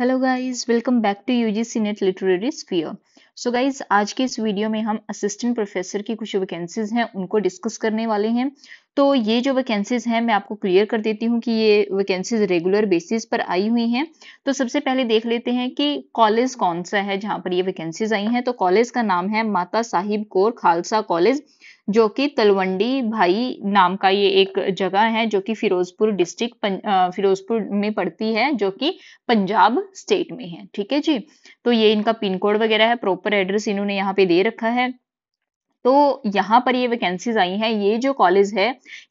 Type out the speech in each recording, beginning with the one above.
Hello guys welcome back to UGC NET literary sphere so guys आज के इस video में हम असिस्टेंट प्रोफेसर की कुछ वैकेंसीज हैं उनको डिस्कस करने वाले हैं तो ये जो वैकेंसीज हैं मैं आपको क्लियर कर देती हूँ कि ये वैकेंसीज रेगुलर बेसिस पर आई हुई हैं तो सबसे पहले देख लेते हैं कि कॉलेज कौन सा है जहाँ पर ये वैकेंसीज आई हैं तो कॉलेज का नाम है माता साहिब कौर खालसा कॉलेज जो कि तलवंडी भाई नाम का ये एक जगह है जो कि फिरोजपुर डिस्ट्रिक्ट फिरोजपुर में पड़ती है जो कि पंजाब स्टेट में है ठीक है जी तो ये इनका पिन कोड वगैरह है प्रॉपर एड्रेस इन्होंने यहाँ पे दे रखा है तो यहाँ पर ये वैकेंसीज आई हैं ये जो कॉलेज है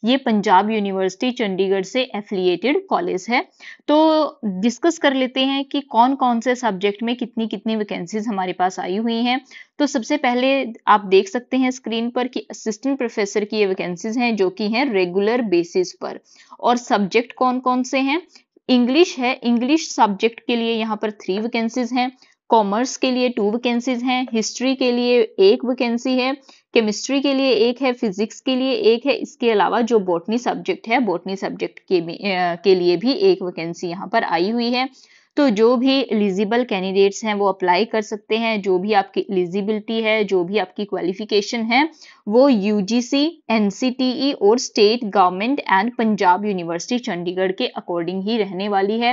ये पंजाब यूनिवर्सिटी चंडीगढ़ से एफिलिएटेड कॉलेज है तो डिस्कस कर लेते हैं कि कौन कौन से सब्जेक्ट में कितनी कितनी वैकेंसीज हमारे पास आई हुई हैं तो सबसे पहले आप देख सकते हैं स्क्रीन पर कि असिस्टेंट प्रोफेसर की ये वैकेंसीज हैं जो कि हैं रेगुलर बेसिस पर और सब्जेक्ट कौन कौन से हैं इंग्लिश है इंग्लिश सब्जेक्ट के लिए यहाँ पर थ्री वैकेंसीज हैं कॉमर्स के लिए टू वैकेंसीज हैं हिस्ट्री के लिए एक वैकेंसी है केमिस्ट्री के लिए एक है फिजिक्स के लिए एक है इसके अलावा जो बॉटनी सब्जेक्ट है बॉटनी सब्जेक्ट के, के लिए भी एक वैकेंसी यहाँ पर आई हुई है तो जो भी एलिजिबल कैंडिडेट्स हैं वो अप्लाई कर सकते हैं जो भी आपकी एलिजिबिलिटी है जो भी आपकी क्वालिफिकेशन है वो यू जी e और state government and Punjab university Chandigarh के अकॉर्डिंग ही रहने वाली है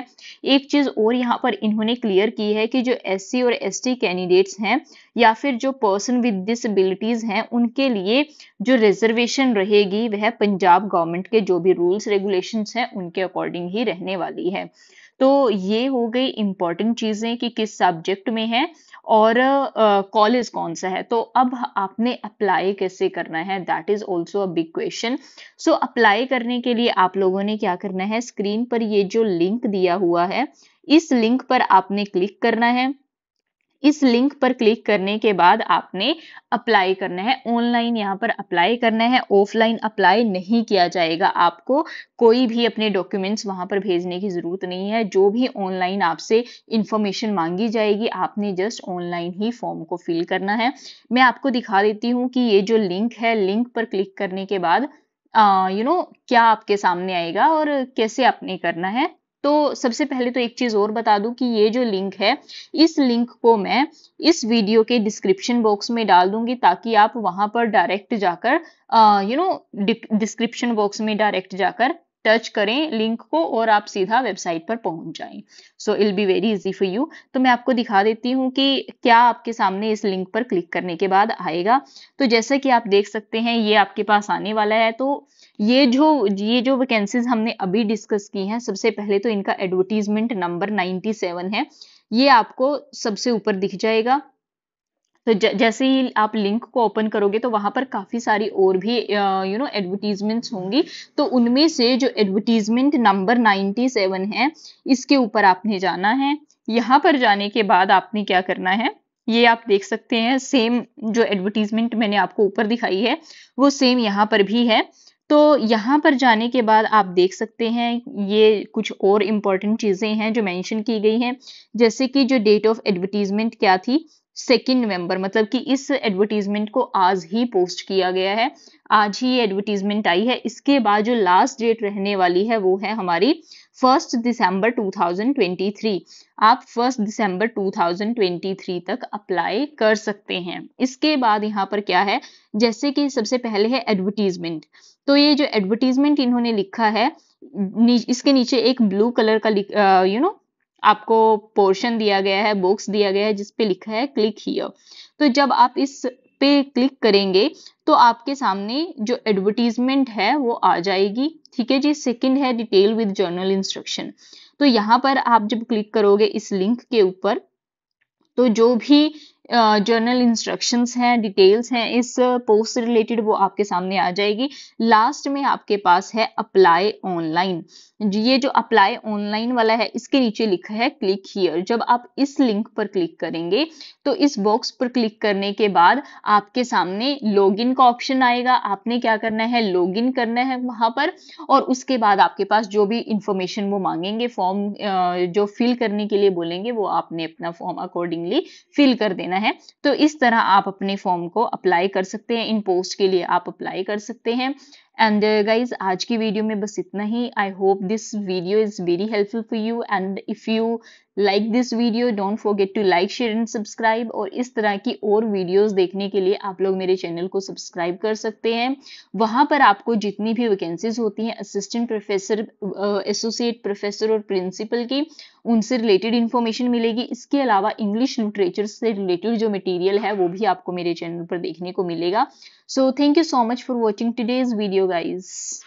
एक चीज़ और यहाँ पर इन्होंने क्लियर की है कि जो एस और एस कैंडिडेट्स हैं या फिर जो पर्सन विद डिसबिलिटीज़ हैं उनके लिए जो रिजर्वेशन रहेगी वह पंजाब गवर्नमेंट के जो भी रूल्स रेगुलेशंस हैं उनके अकॉर्डिंग ही रहने वाली है तो ये हो गई इंपॉर्टेंट चीज़ें कि किस सब्जेक्ट में है और कॉलेज uh, कौन सा है तो अब आपने अप्लाई कैसे करना है that is also a big question so apply करने के लिए आप लोगों ने क्या करना है स्क्रीन पर ये जो लिंक दिया हुआ है इस लिंक पर आपने क्लिक करना है इस लिंक पर क्लिक करने के बाद आपने अप्लाई करना है ऑनलाइन यहाँ पर अप्लाई करना है ऑफलाइन अप्लाई नहीं किया जाएगा आपको कोई भी अपने डॉक्यूमेंट्स वहां पर भेजने की ज़रूरत नहीं है जो भी ऑनलाइन आपसे इंफॉर्मेशन मांगी जाएगी आपने जस्ट ऑनलाइन ही फॉर्म को फिल करना है मैं आपको दिखा देती हूँ कि ये जो लिंक है लिंक पर क्लिक करने के बाद यू नो you know, क्या आपके सामने आएगा और कैसे आपने करना है तो सबसे पहले तो एक चीज़ और बता दूं कि ये जो लिंक है इस लिंक को मैं इस वीडियो के डिस्क्रिप्शन बॉक्स में डाल दूंगी ताकि आप वहां पर डायरेक्ट जाकर यू नो डिस्क्रिप्शन बॉक्स में डायरेक्ट जाकर टच करें लिंक को और आप सीधा वेबसाइट पर पहुंच जाएं so I'll be very easy for you तो मैं आपको दिखा देती हूँ कि क्या आपके सामने इस लिंक पर क्लिक करने के बाद आएगा तो जैसा कि आप देख सकते हैं ये आपके पास आने वाला है तो ये जो ये जो वैकेंसीज हमने अभी डिस्कस की हैं सबसे पहले तो इनका एडवर्टीजमेंट नंबर 97 है ये आपको सबसे ऊपर दिख जाएगा तो ज, जैसे ही आप लिंक को ओपन करोगे तो वहां पर काफ़ी सारी और भी यू नो एडवर्टीजमेंट्स होंगी तो उनमें से जो एडवर्टीजमेंट नंबर 97 है इसके ऊपर आपने जाना है यहाँ पर जाने के बाद आपने क्या करना है ये आप देख सकते हैं सेम जो एडवर्टीजमेंट मैंने आपको ऊपर दिखाई है वो सेम यहाँ पर भी है तो यहाँ पर जाने के बाद आप देख सकते हैं ये कुछ और इम्पॉर्टेंट चीज़ें हैं जो मेंशन की गई हैं जैसे कि जो डेट ऑफ एडवर्टीजमेंट क्या थी सेकेंड नवंबर मतलब कि इस एडवर्टीजमेंट को आज ही पोस्ट किया गया है आज ही ये एडवर्टीजमेंट आई है इसके बाद जो लास्ट डेट रहने वाली है वो है हमारी फर्स्ट दिसंबर 2023 आप फर्स्ट दिसंबर 2023 तक अप्लाई कर सकते हैं इसके बाद यहाँ पर क्या है जैसे कि सबसे पहले है एडवर्टीजमेंट तो ये जो एडवर्टीजमेंट इन्होंने लिखा है नीच, इसके नीचे एक ब्लू कलर का यू नो आपको पोर्शन दिया गया है बॉक्स दिया गया है जिसपे लिखा है क्लिक हियर तो जब आप इस पे क्लिक करेंगे तो आपके सामने जो एडवर्टीजमेंट है वो आ जाएगी ठीक है जी सेकंड है डिटेल विद जर्नल इंस्ट्रक्शन तो यहाँ पर आप जब क्लिक करोगे इस लिंक के ऊपर तो जो भी जर्नल इंस्ट्रक्शंस हैं डिटेल्स हैं इस पोस्ट से रिलेटेड वो आपके सामने आ जाएगी लास्ट में आपके पास है अप्लाई ऑनलाइन ये जो अप्लाई ऑनलाइन वाला है इसके नीचे लिखा है क्लिक हियर जब आप इस लिंक पर क्लिक करेंगे तो इस बॉक्स पर क्लिक करने के बाद आपके सामने लॉगिन का ऑप्शन आएगा आपने क्या करना है लॉगिन करना है वहां पर और उसके बाद आपके पास जो भी इंफॉर्मेशन वो मांगेंगे फॉर्म जो फिल करने के लिए बोलेंगे वो आपने अपना फॉर्म अकॉर्डिंगली फिल कर देना है है तो इस तरह आप अपने फॉर्म को अप्लाई कर सकते हैं इन पोस्ट के लिए आप अप्लाई कर सकते हैं एंड गाइज uh, आज की वीडियो में बस इतना ही I hope this video is very helpful for you and if you like this video don't forget to like share and subscribe और इस तरह की और वीडियोस देखने के लिए आप लोग मेरे चैनल को सब्सक्राइब कर सकते हैं वहां पर आपको जितनी भी वैकेंसीज होती हैं असिस्टेंट प्रोफेसर एसोसिएट प्रोफेसर और प्रिंसिपल की उनसे रिलेटेड इंफॉर्मेशन मिलेगी इसके अलावा इंग्लिश लिटरेचर से रिलेटेड जो मटीरियल है वो भी आपको मेरे चैनल पर देखने को मिलेगा so thank you so much for watching today's video you guys.